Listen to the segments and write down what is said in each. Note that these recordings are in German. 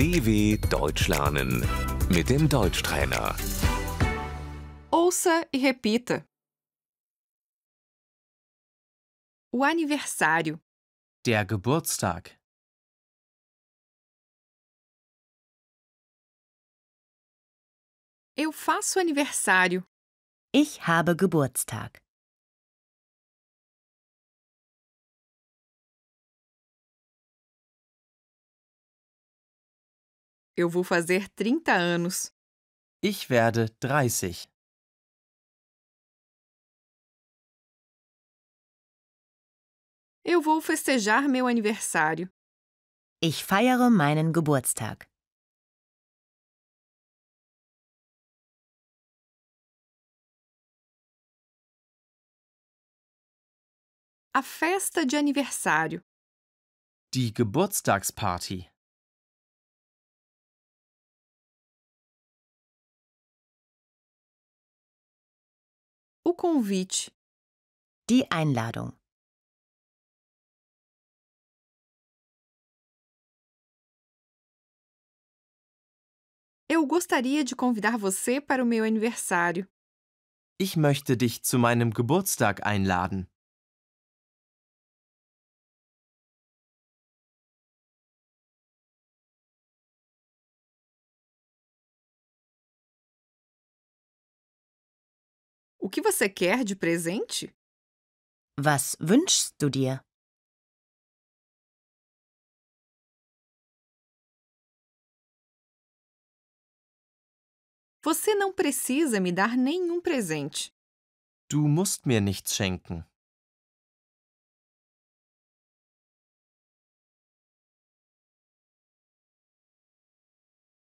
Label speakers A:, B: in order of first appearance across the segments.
A: DW Deutsch lernen mit dem Deutschtrainer. Ouça e repita. O aniversário, Der Geburtstag. eu faço aniversário, Ich habe Geburtstag. Eu vou fazer 30 anos. Ich werde 30. Eu vou festejar meu aniversário. Ich feiere meinen Geburtstag. A festa de aniversário. Die Geburtstagsparty. O convite. Die Einladung. Eu gostaria de convidar você para o meu aniversário. Ich möchte dich zu meinem Geburtstag einladen. O que você quer de presente? Was wünschst du dir? Você não precisa me dar nenhum presente. Du musst mir nichts schenken.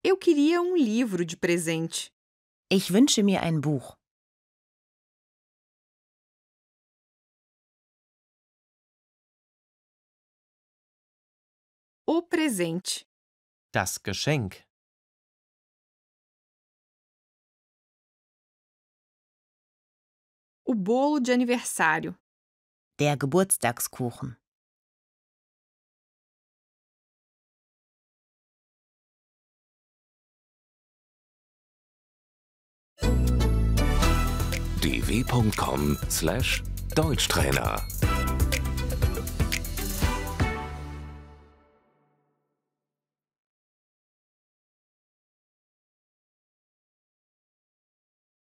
A: Eu queria um livro de presente. Ich wünsche mir ein Buch. O presente. Das Geschenk. O bolo de aniversário. Der Geburtstagskuchen. dw.com/deutschtrainer